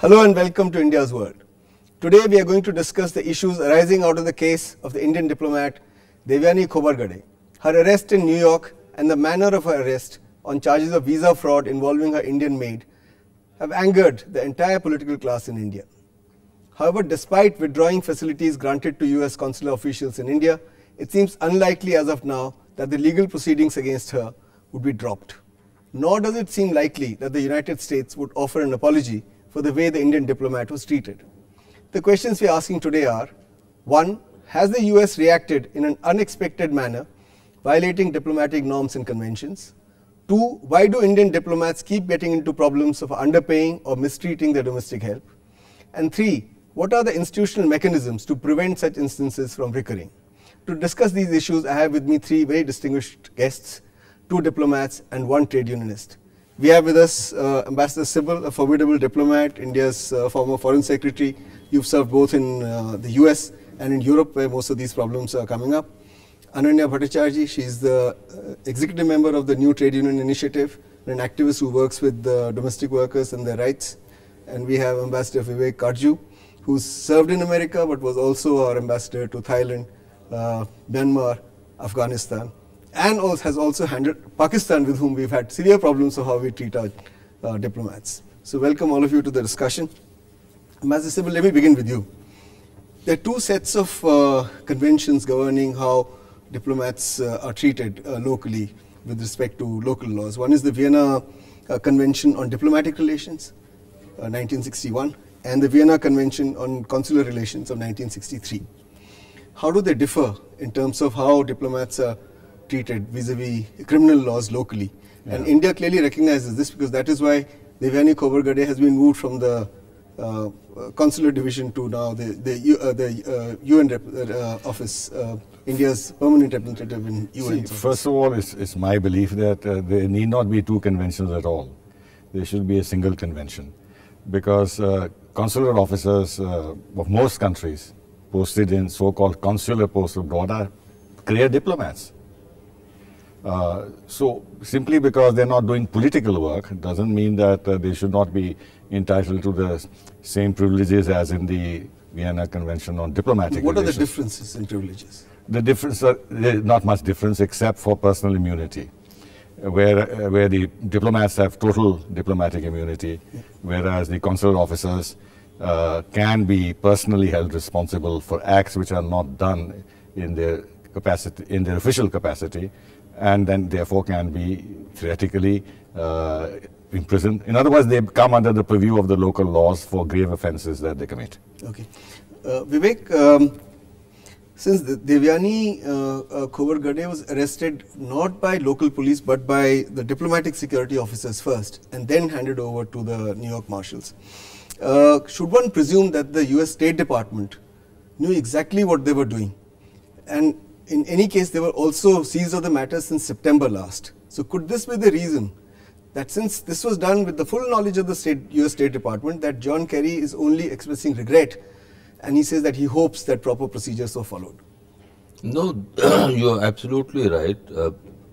Hello and welcome to India's World. Today we are going to discuss the issues arising out of the case of the Indian diplomat Devyani Khobargade, her arrest in New York and the manner of her arrest on charges of visa fraud involving her Indian maid have angered the entire political class in India. However, despite withdrawing facilities granted to US consular officials in India, it seems unlikely as of now that the legal proceedings against her would be dropped. Nor does it seem likely that the United States would offer an apology for the way the Indian diplomat was treated. The questions we are asking today are 1. Has the US reacted in an unexpected manner, violating diplomatic norms and conventions? 2. Why do Indian diplomats keep getting into problems of underpaying or mistreating their domestic help? And 3. What are the institutional mechanisms to prevent such instances from recurring? To discuss these issues, I have with me three very distinguished guests, two diplomats and one trade unionist. We have with us uh, Ambassador Sybil, a formidable diplomat, India's uh, former foreign secretary. You've served both in uh, the US and in Europe where most of these problems are coming up. Ananya Bhattacharji, she's the uh, executive member of the New Trade Union Initiative and an activist who works with the domestic workers and their rights. And we have Ambassador Vivek Karju, who served in America but was also our ambassador to Thailand, uh, Myanmar, Afghanistan and also has also handled Pakistan with whom we've had severe problems of how we treat our uh, diplomats. So welcome all of you to the discussion. Master Sybil, let me begin with you. There are two sets of uh, conventions governing how diplomats uh, are treated uh, locally with respect to local laws. One is the Vienna uh, Convention on Diplomatic Relations, 1961, uh, and the Vienna Convention on Consular Relations of 1963. How do they differ in terms of how diplomats are treated vis-a-vis criminal laws locally. Yeah. And India clearly recognizes this because that is why Devyani Kovargade has been moved from the uh, consular division to now the, the, uh, the uh, UN uh, uh, office, uh, India's permanent representative in UN. See, first of all, it's, it's my belief that there need not be two conventions at all. There should be a single convention because consular officers of most countries posted in so-called consular posts abroad are career diplomats. Uh, so simply because they're not doing political work doesn't mean that uh, they should not be entitled to the same privileges as in the Vienna Convention on Diplomatic What relations. are the differences in privileges? The difference are, uh, not much difference except for personal immunity, uh, where uh, where the diplomats have total diplomatic immunity, whereas the consular officers can be personally held responsible for acts which are not done in their capacity in their official capacity and then therefore can be theoretically uh, imprisoned. In other words, they come under the purview of the local laws for grave offences that they commit. Okay. Uh, Vivek, um, since Devyani uh, uh was arrested not by local police but by the diplomatic security officers first and then handed over to the New York Marshals, uh, should one presume that the US State Department knew exactly what they were doing and in any case, there were also seized of the matter since September last. So could this be the reason that since this was done with the full knowledge of the state, US State Department that John Kerry is only expressing regret and he says that he hopes that proper procedures are followed? No, you are absolutely right. Uh,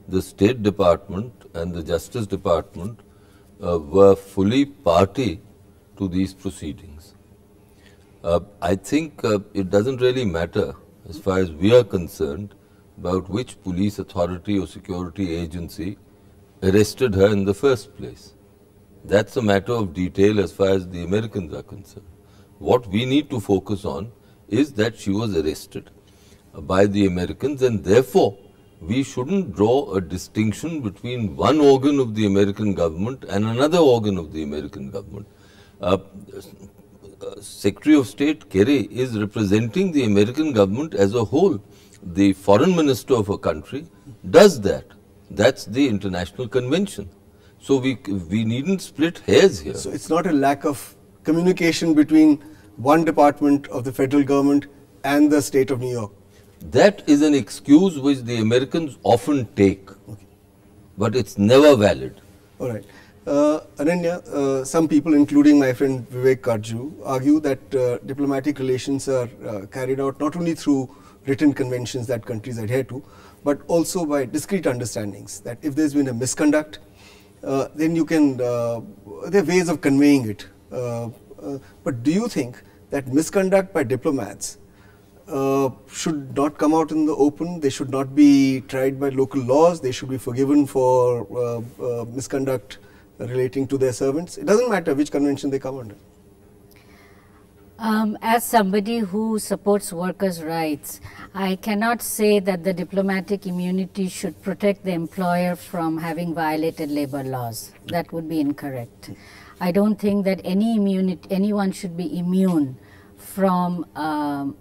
the State Department and the Justice Department uh, were fully party to these proceedings. Uh, I think uh, it doesn't really matter as far as we are concerned, about which police authority or security agency arrested her in the first place. That's a matter of detail as far as the Americans are concerned. What we need to focus on is that she was arrested by the Americans and therefore we shouldn't draw a distinction between one organ of the American government and another organ of the American government. Uh, uh, Secretary of State Kerry is representing the American government as a whole. The foreign minister of a country does that. That's the international convention. So we, we needn't split hairs here. So it's not a lack of communication between one department of the federal government and the state of New York. That is an excuse which the Americans often take, okay. but it's never valid. All right. Uh, Ananya, uh, some people, including my friend Vivek Karju, argue that uh, diplomatic relations are uh, carried out not only through written conventions that countries adhere to, but also by discrete understandings that if there's been a misconduct, uh, then you can, uh, there are ways of conveying it. but do you think that misconduct by diplomats should not come out in the open, they should not be tried by local laws, they should be forgiven for misconduct relating to their servants? It doesn't matter which convention they come under. Um, as somebody who supports workers' rights, I cannot say that the diplomatic immunity should protect the employer from having violated labor laws. That would be incorrect. I don't think that any immunity, anyone should be immune from um,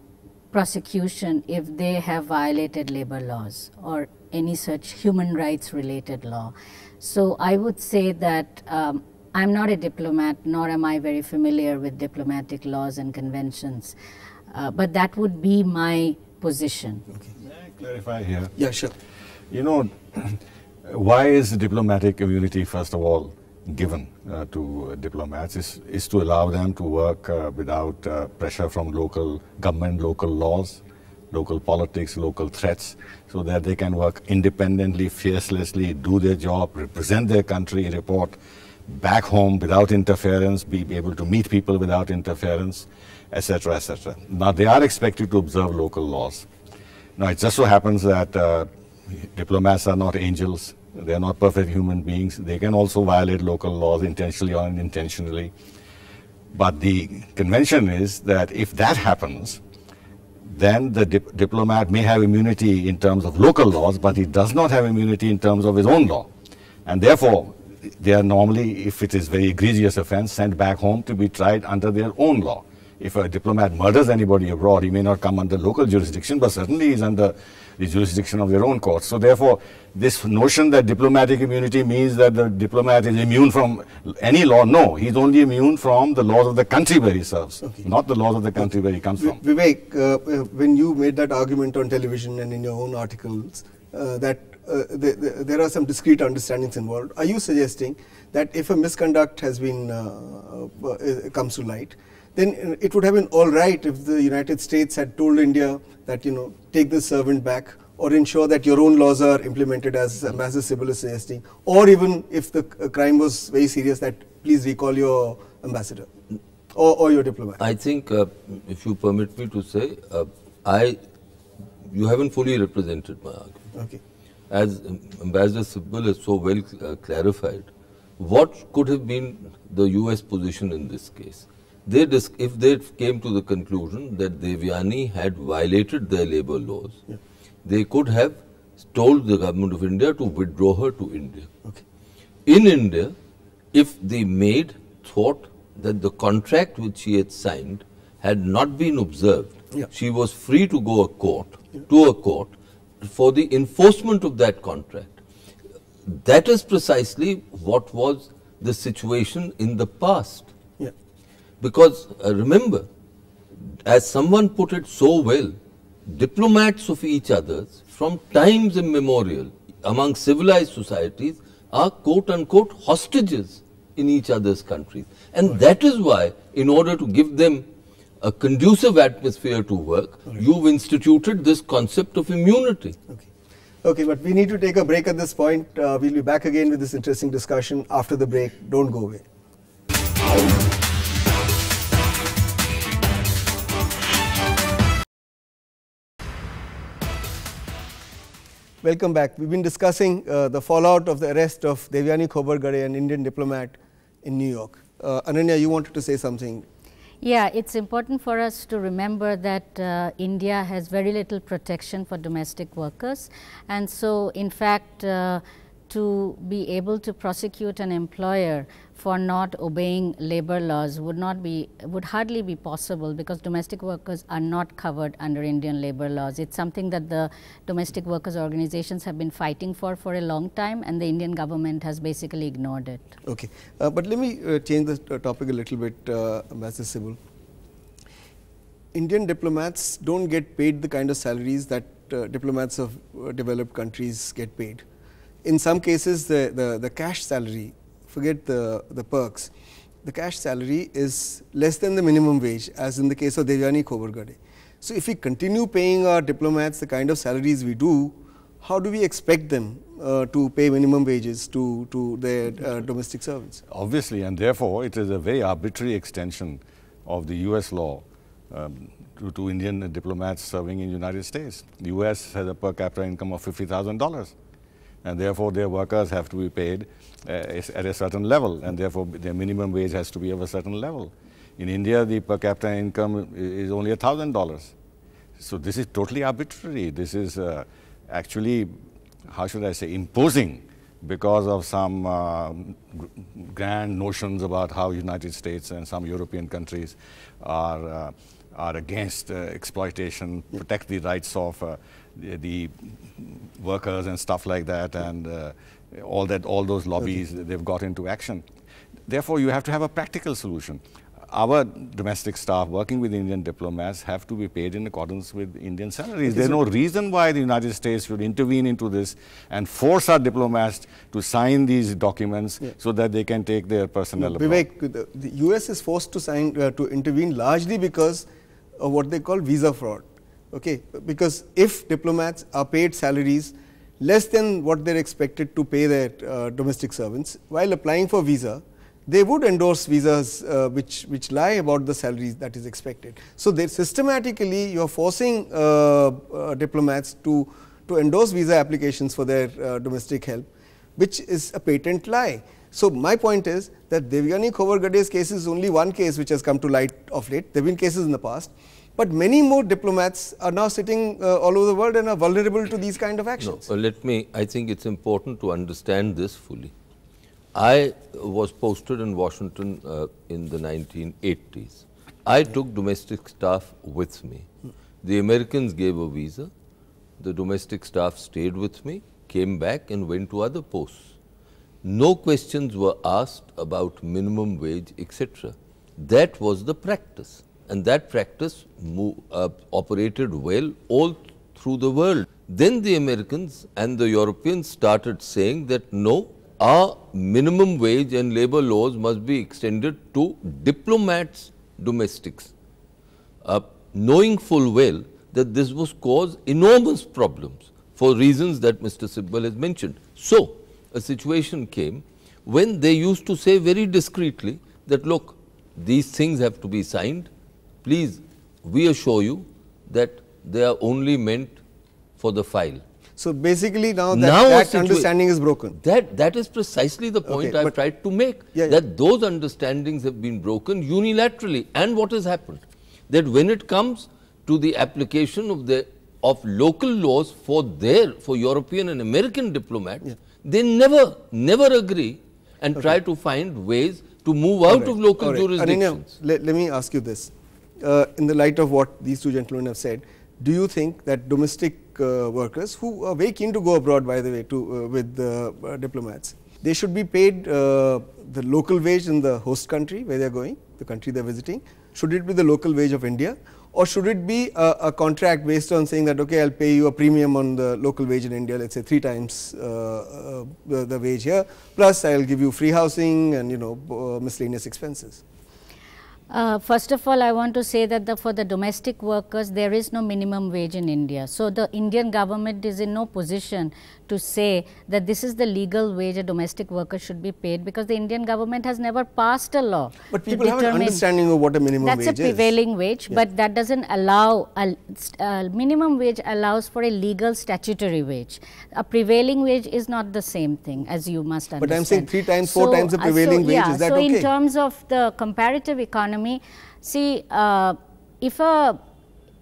prosecution if they have violated labor laws or any such human rights related law. So I would say that um, I'm not a diplomat, nor am I very familiar with diplomatic laws and conventions, uh, but that would be my position. Okay. May I clarify here? Yeah, sure. You know, why is diplomatic immunity, first of all, given uh, to diplomats is, is to allow them to work uh, without uh, pressure from local government, local laws, local politics, local threats so that they can work independently, fearlessly, do their job, represent their country, report back home without interference, be, able to meet people without interference, etc., etc. Now, they are expected to observe local laws. Now, it just so happens that uh, diplomats are not angels. They are not perfect human beings. They can also violate local laws intentionally or unintentionally. But the convention is that if that happens, then the dip diplomat may have immunity in terms of local laws, but he does not have immunity in terms of his own law. And therefore, they are normally, if it is very egregious offense, sent back home to be tried under their own law. If a diplomat murders anybody abroad, he may not come under local jurisdiction, but certainly is under the jurisdiction of their own courts. So therefore, this notion that diplomatic immunity means that the diplomat is immune from any law, no, he's only immune from the laws of the country where he serves, okay. not the laws of the country where he comes v from. Vivek, uh, uh, when you made that argument on television and in your own articles, uh, that uh, the, the, there are some discrete understandings involved. Are you suggesting that if a misconduct has been uh, uh, uh comes to light, then it would have been all right if the United States had told India that, you know, take the servant back or ensure that your own laws are implemented as Sybil is suggesting, or even if the uh, crime was very serious, that please recall your ambassador or, or your diplomat. I think, uh, if you permit me to say, uh, I, you haven't fully represented my argument. Okay. As Ambassador Sibyl has so well cl uh, clarified, what could have been the U.S. position in this case? they if they came to the conclusion that Devyani had violated their labor laws, yeah. they could have told the government of India to withdraw her to India. Okay. In India, if the maid thought that the contract which she had signed had not been observed, yeah. she was free to go a court yeah. to a court for the enforcement of that contract. That is precisely what was the situation in the past. Because uh, remember, as someone put it so well, diplomats of each other from times immemorial among civilized societies are quote unquote hostages in each other's countries. And right. that is why, in order to give them a conducive atmosphere to work, right. you've instituted this concept of immunity. Okay. Okay, but we need to take a break at this point. Uh, we'll be back again with this interesting discussion after the break. Don't go away. Welcome back. We've been discussing uh, the fallout of the arrest of Devyani Khobargade, an Indian diplomat in New York. Uh, Ananya, you wanted to say something. Yeah, it's important for us to remember that uh, India has very little protection for domestic workers. And so, in fact, uh, to be able to prosecute an employer for not obeying labor laws would not be would hardly be possible because domestic workers are not covered under Indian labor laws. It's something that the domestic workers organizations have been fighting for for a long time, and the Indian government has basically ignored it. Okay, uh, but let me uh, change the uh, topic a little bit, uh, Mrs. Sybil. Indian diplomats don't get paid the kind of salaries that uh, diplomats of uh, developed countries get paid in some cases the, the, the cash salary, forget the, the perks, the cash salary is less than the minimum wage as in the case of Devyani Khobargade. So if we continue paying our diplomats the kind of salaries we do, how do we expect them uh, to pay minimum wages to, to their uh, domestic servants? Obviously, and therefore it is a very arbitrary extension of the US law um, to, to Indian diplomats serving in the United States. The US has a per capita income of $50,000 and therefore their workers have to be paid uh, at a certain level and therefore their minimum wage has to be of a certain level. In India, the per capita income is only a thousand dollars. So this is totally arbitrary. This is uh, actually, how should I say, imposing because of some uh, grand notions about how United States and some European countries are uh, are against uh, exploitation, protect the rights of uh, the, the, workers and stuff like that, and uh, all that, all those lobbies they've got into action. Therefore, you have to have a practical solution our domestic staff working with Indian diplomats have to be paid in accordance with Indian salaries. There's no reason why the United States should intervene into this and force our diplomats to sign these documents yeah. so that they can take their personnel. No, Vivek, the, the US is forced to sign uh, to intervene largely because or uh, what they call visa fraud. Okay, because if diplomats are paid salaries less than what they're expected to pay their uh, domestic servants while applying for visa, they would endorse visas uh, which, which lie about the salaries that is expected. So, they systematically you are forcing uh, uh, diplomats to, to endorse visa applications for their uh, domestic help, which is a patent lie. So, my point is that Devyani Khobargade's case is only one case which has come to light of late. There have been cases in the past. But many more diplomats are now sitting uh, all over the world and are vulnerable to these kind of actions. No, uh, let me, I think it's important to understand this fully. I was posted in Washington uh, in the 1980s. I took domestic staff with me. The Americans gave a visa. The domestic staff stayed with me, came back and went to other posts. No questions were asked about minimum wage, etc. That was the practice. And that practice uh, operated well all through the world. Then the Americans and the Europeans started saying that no, our minimum wage and labor laws must be extended to diplomats, domestics, uh, knowing full well that this was cause enormous problems for reasons that Mr. Sibbal has mentioned. So, a situation came when they used to say very discreetly that look, these things have to be signed. Please, we assure you that they are only meant for the file. So basically now that, now that understanding is broken. That that is precisely the point okay, I have tried to make. Yeah, that those understandings have been broken unilaterally. And what has happened? That when it comes to the application of the of local laws for their for European and American diplomats, yeah. they never never agree and okay. try to find ways to move All out right. of local right. jurisdictions. let, let, me ask you this: uh, in the light of what these two gentlemen have said, do you think that domestic uh, workers who are very keen to go abroad, by the way, to uh, with the uh, diplomats, they should be paid uh, the local wage in the host country where they are going, the country they are visiting? Should it be the local wage of India? or should it be a, a, contract based on saying that okay, I'll pay you a premium on the local wage in India, let's say three times uh, uh, the, the, wage here, plus I'll give you free housing and you know uh, miscellaneous expenses. Uh, first of all, I want to say that the, for the domestic workers, there is no minimum wage in India. So, the Indian government is in no position to say that this is the legal wage a domestic worker should be paid because the Indian government has never passed a law. But people have an understanding of what a minimum wage is. That's a prevailing wage, yeah. but that doesn't allow, a, a, minimum wage allows for a legal statutory wage. A prevailing wage is not the same thing as you must understand. But I'm saying three times, four so, times the uh, prevailing so, wage, yeah, is that so okay? So in terms of the comparative economy, see, uh, if a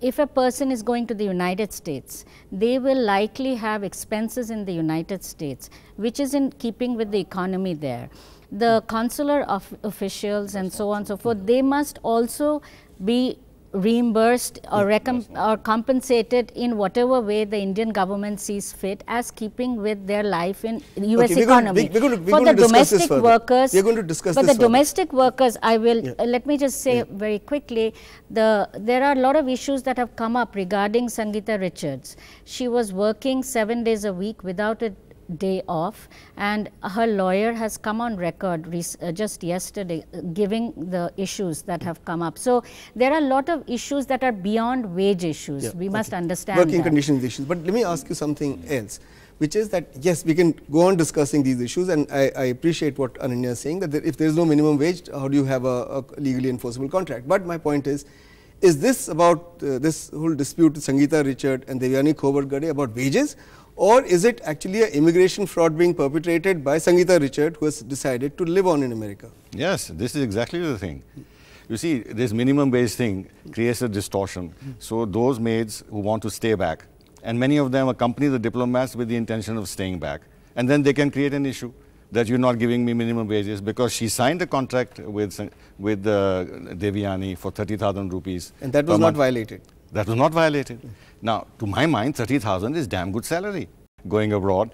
if a person is going to the United States, they will likely have expenses in the United States, which is in keeping with the economy there. The consular of officials and so on and so forth, they must also be reimbursed or, or compensated in whatever way the Indian government sees fit as keeping with their life in US okay, economy. We're going to, we're going to, For the domestic workers, we're going to discuss but the further. domestic workers, I will, yeah. uh, let me just say yeah. very quickly, the, there are a lot of issues that have come up regarding Sangeeta Richards. She was working seven days a week without a day off. And her lawyer has come on record uh, just yesterday uh, giving the issues that have come up. So there are a lot of issues that are beyond wage issues. Yeah, we must understand Working that. conditions issues. But let me ask you something else which is that yes, we can go on discussing these issues and I, I appreciate what Ananya is saying that there, if there is no minimum wage, how do you have a, a, legally enforceable contract? But my point is, is this about uh, this whole dispute with Sangeeta Richard and Devyani Khobargade about wages or is it actually an immigration fraud being perpetrated by Sangeeta Richard who has decided to live on in America? Yes, this is exactly the thing. You see, this minimum wage thing creates a distortion. So those maids who want to stay back, and many of them accompany the diplomats with the intention of staying back, and then they can create an issue that you're not giving me minimum wages because she signed a contract with with uh, Devyani for 30,000 rupees. And that was not month. violated. That was not violated. Now, to my mind, 30,000 is damn good salary going abroad.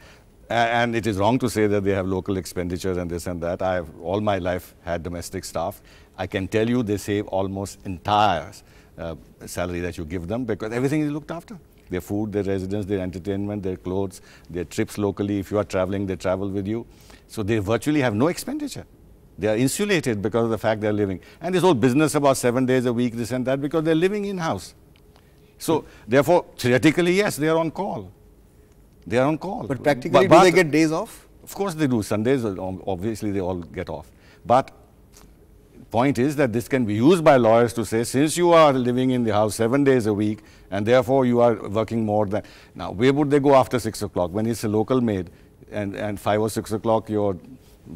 And it is wrong to say that they have local expenditures and this and that. I have all my life had domestic staff. I can tell you they save almost entire uh, salary that you give them because everything is looked after. Their food, their residence, their entertainment, their clothes, their trips locally. If you are traveling, they travel with you. So they virtually have no expenditure. They are insulated because of the fact they are living. And this whole business about seven days a week, this and that, because they're living in-house. So therefore, theoretically, yes, they are on call. They are on call. But practically, but, but do they get days off? Of course they do. Sundays, uh, obviously, they all get off. But point is that this can be used by lawyers to say, since you are living in the house seven days a week, and therefore you are working more than... Now, where would they go after 6 o'clock when it's a local maid? And, and 5 or 6 o'clock, you're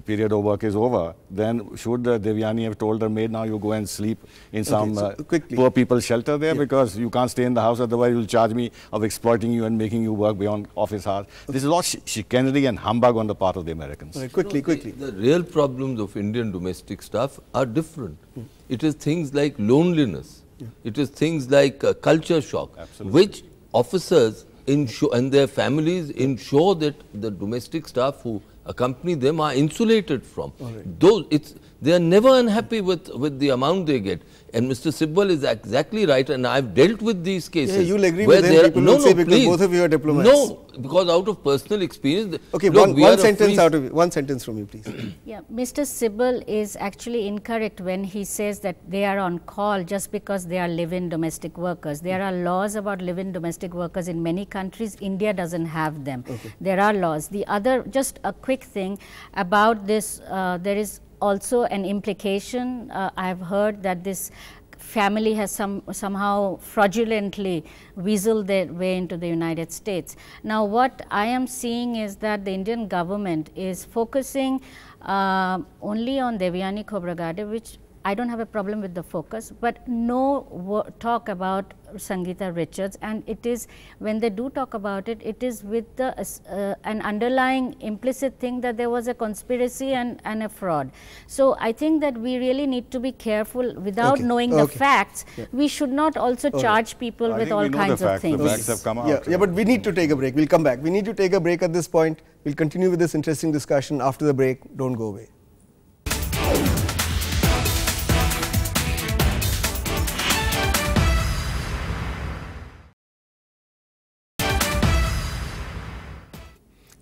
period of work is over, then should uh, Devyani have told her maid, now you go and sleep in some okay, so uh, poor people's shelter there yeah. because you can't stay in the house, otherwise you'll charge me of exploiting you and making you work beyond office hours. Okay. This is all sh chicanery and humbug on the part of the Americans. Right, quickly, no, quickly. The, the, real problems of Indian domestic staff are different. Hmm. It is things like loneliness. Yeah. It is things like uh, culture shock, Absolutely. which officers Insure, and their families ensure that the domestic staff who accompany them are insulated from. Right. Those, it's, they are never unhappy with, with the amount they get. And Mr. Sibbal is exactly right, and I've dealt with these cases. Yeah, you'll agree with People no, no, say because please. both of you are diplomats. No, because out of personal experience. Okay, look, one, one sentence out of one sentence from you, please. yeah, Mr. Sibbal is actually incorrect when he says that they are on call just because they are live-in domestic workers. There are laws about live-in domestic workers in many countries. India doesn't have them. Okay. There are laws. The other, just a quick thing about this. Uh, there is also an implication. Uh, I have heard that this family has some, somehow fraudulently weaseled their way into the United States. Now, what I am seeing is that the Indian government is focusing uh, only on Devyani Khobragade, which I don't have a problem with the focus, but no talk about Sangeeta Richards. And it is when they do talk about it, it is with the, uh, uh, an underlying implicit thing that there was a conspiracy and, and a fraud. So I think that we really need to be careful without okay. knowing okay. the facts. Yeah. We should not also okay. charge people I with all kinds of things. The facts have come out. yeah, but we need to take a break. We'll come back. We need to take a break at this point. We'll continue with this interesting discussion after the break. Don't go away.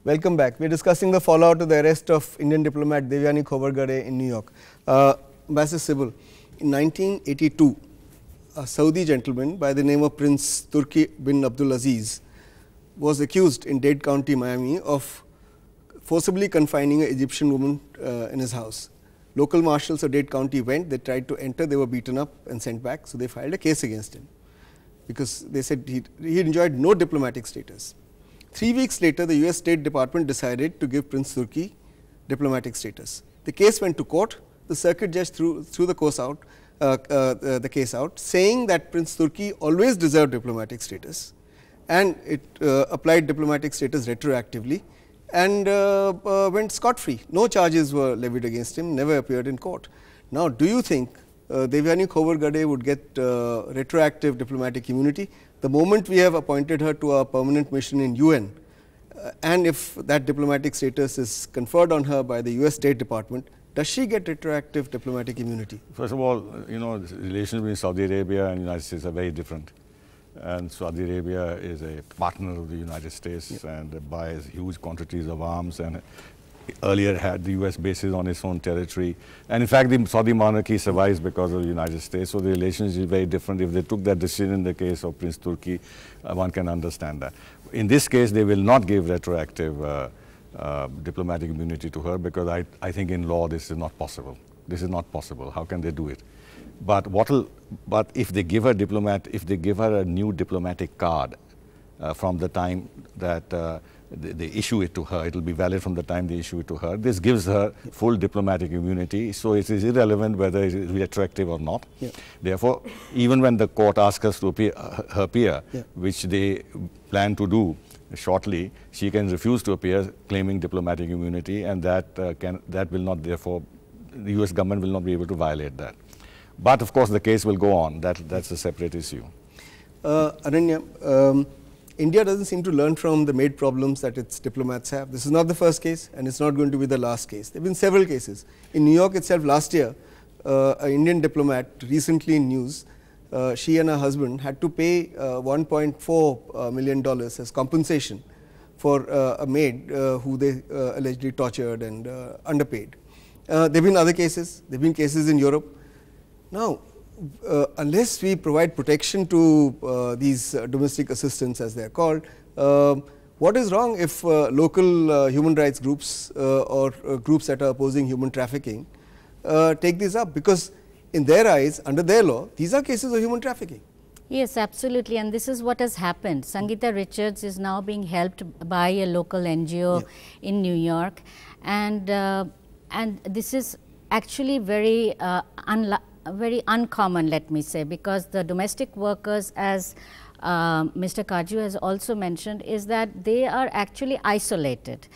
Welcome back. We're discussing the fallout of the arrest of Indian diplomat Devyani Khobargade in New York. Uh, Ambassador Sybil, in 1982, a Saudi gentleman by the name of Prince Turki bin Abdul Aziz was accused in Dade County, Miami of forcibly confining an Egyptian woman uh, in his house. Local marshals of Dade County went, they tried to enter, they were beaten up and sent back, so they filed a case against him because they said he enjoyed no diplomatic status. Three weeks later, the US State Department decided to give Prince Turki diplomatic status. The case went to court. The circuit judge threw, threw the, course out, uh, uh, uh the case out, saying that Prince Turki always deserved diplomatic status and it uh, applied diplomatic status retroactively and uh, uh, went scot-free. No charges were levied against him, never appeared in court. Now, do you think uh, Devyani Khobargade would get retroactive diplomatic immunity? the moment we have appointed her to a permanent mission in UN, uh, and if that diplomatic status is conferred on her by the US State Department, does she get retroactive diplomatic immunity? First of all, you know, relations between Saudi Arabia and the United States are very different. And Saudi Arabia is a partner of the United States yeah. and buys huge quantities of arms and earlier had the US bases on its own territory. And in fact, the Saudi monarchy survives because of the United States, so the relations is very different. If they took that decision in the case of Prince Turki, uh, one can understand that. In this case, they will not give retroactive uh, uh, diplomatic immunity to her because I, I think in law this is not possible. This is not possible. How can they do it? But what'll, but if they give her diplomat, if they give her a new diplomatic card uh, from the time that uh, they, they issue it to her. It will be valid from the time they issue it to her. This gives her full diplomatic immunity, so it is irrelevant whether it is retroactive or not. Yeah. Therefore, even when the court asks us to appear, her peer, yeah. which they plan to do shortly, she can refuse to appear claiming diplomatic immunity and that, uh, can, that will not therefore, the US government will not be able to violate that. But of course, the case will go on. That, that's a separate issue. Uh, Aranya, um India doesn't seem to learn from the made problems that its diplomats have. This is not the first case and it's not going to be the last case. There have been several cases. In New York itself last year, uh, an Indian diplomat recently in news, uh, she and her husband had to pay uh, $1.4 uh, million dollars as compensation for uh, a maid uh, who they allegedly tortured and underpaid. there have been other cases, there have been cases in Europe. Now, uh, unless we provide protection to uh, these uh, domestic assistants as they are called, uh, what is wrong if uh, local human rights groups or groups that are opposing human trafficking take these up? Because in their eyes, under their law, these are cases of human trafficking. Yes, absolutely. And this is what has happened. Sangita Richards is now being helped by a local NGO yeah. in New York. And, and this is actually very uh, very uncommon, let me say, because the domestic workers, as uh, Mr. Kaju has also mentioned, is that they are actually isolated.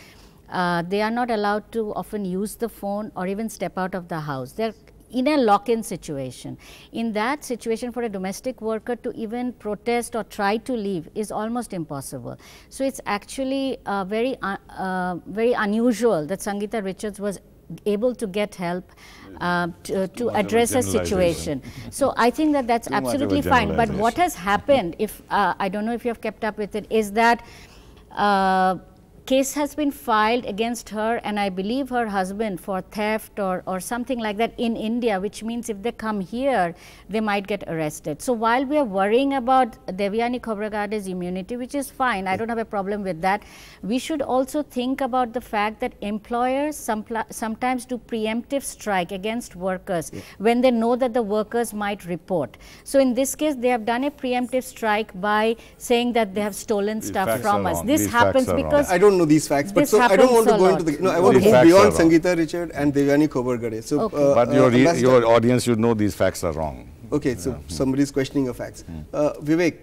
Uh, they are not allowed to often use the phone or even step out of the house. They're in a lock-in situation. In that situation, for a domestic worker to even protest or try to leave is almost impossible. So it's actually uh, very, uh, uh very unusual that Sangeeta Richards was able to get help uh, to, to address a situation. So I think that that's Too absolutely fine. But what has happened, if uh, I don't know if you have kept up with it, is that uh, case has been filed against her and I believe her husband for theft or, or something like that in India, which means if they come here, they might get arrested. So while we are worrying about Devyani Khobragade's immunity, which is fine, I don't have a problem with that, we should also think about the fact that employers sometimes do preemptive strike against workers yeah. when they know that the workers might report. So in this case, they have done a preemptive strike by saying that they have stolen stuff from us. This happens because... I don't don't know these facts, this but so I don't want to go lot. into the. No, I want these to move beyond Sangeeta Richard and Devyani Khobargade. So, okay. uh, but your uh, your audience should know these facts are wrong. Okay, so yeah. is questioning your facts. Hmm. Uh, Vivek,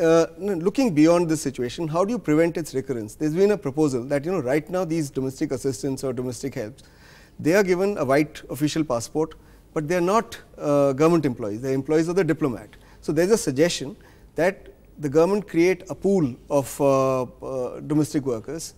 uh, looking beyond this situation, how do you prevent its recurrence? There's been a proposal that you know right now these domestic assistants or domestic helps, they are given a white official passport, but they are not uh, government employees. They are employees of the diplomat. So there's a suggestion that the government create a pool of uh, uh, domestic workers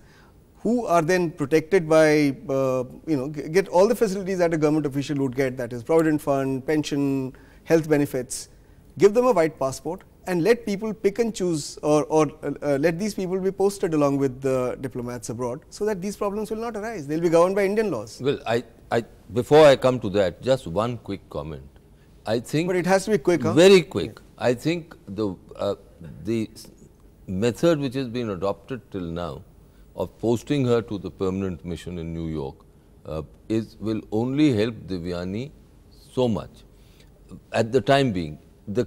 who are then protected by, uh, you know, get all the facilities that a government official would get, that is provident fund, pension, health benefits, give them a white passport and let people pick and choose or, or uh, let these people be posted along with the diplomats abroad so that these problems will not arise. They will be governed by Indian laws. Well, I, I, before I come to that, just one quick comment. I think. But it has to be quick, huh? Very quick. Yeah. I think the, uh, the method which has been adopted till now of posting her to the permanent mission in New York uh, is, will only help Divyani so much. At the time being, the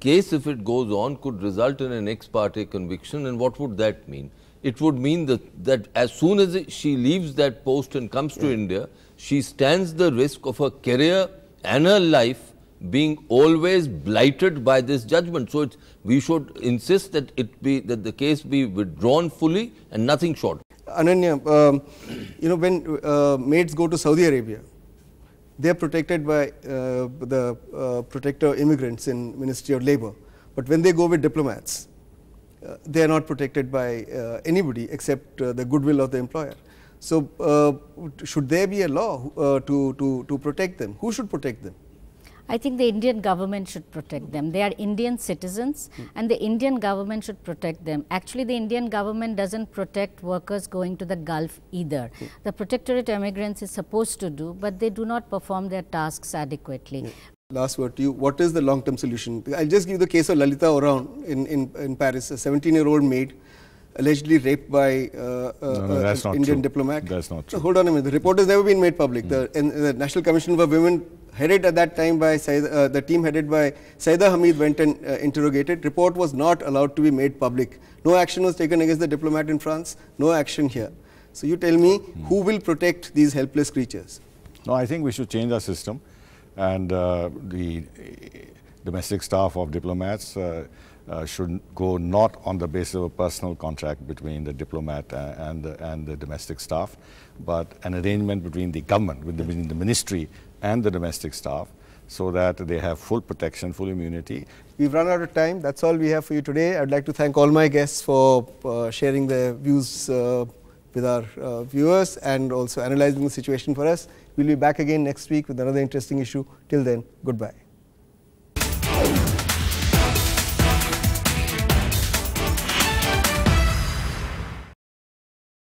case, if it goes on, could result in an ex parte conviction, and what would that mean? It would mean that, that as soon as it, she leaves that post and comes yeah. to India, she stands the risk of her career and her life being always blighted by this judgment. So we should insist that it be that the case be withdrawn fully and nothing short. Ananya, um, you know when uh, maids go to Saudi Arabia, they are protected by uh, the uh, protector immigrants in Ministry of Labour. But when they go with diplomats, uh, they are not protected by uh, anybody except uh, the goodwill of the employer. So should there be a law to, to, to protect them? Who should protect them? I think the Indian government should protect them. They are Indian citizens mm. and the Indian government should protect them. Actually, the Indian government doesn't protect workers going to the Gulf either. Mm. The protectorate immigrants is supposed to do, but they do not perform their tasks adequately. Mm. Last word to you. What is the long-term solution? I'll just give the case of Lalita Oran in, in, in Paris, a 17-year-old maid allegedly raped by uh, no, no, uh, Indian true. diplomat. That's not true. So hold on a minute. The report has never been made public. Mm. The, the, National Commission for Women headed at that time by uh, the team headed by Saida Hamid went and uh, interrogated. Report was not allowed to be made public. No action was taken against the diplomat in France. No action here. So you tell me hmm. who will protect these helpless creatures? No, I think we should change our system and uh, the uh, domestic staff of diplomats uh, uh, should go not on the basis of a personal contract between the diplomat and, the, and the domestic staff, but an arrangement between the government, between the ministry and the domestic staff so that they have full protection, full immunity. We've run out of time. That's all we have for you today. I'd like to thank all my guests for uh, sharing their views uh, with our uh, viewers and also analyzing the situation for us. We'll be back again next week with another interesting issue. Till then, goodbye.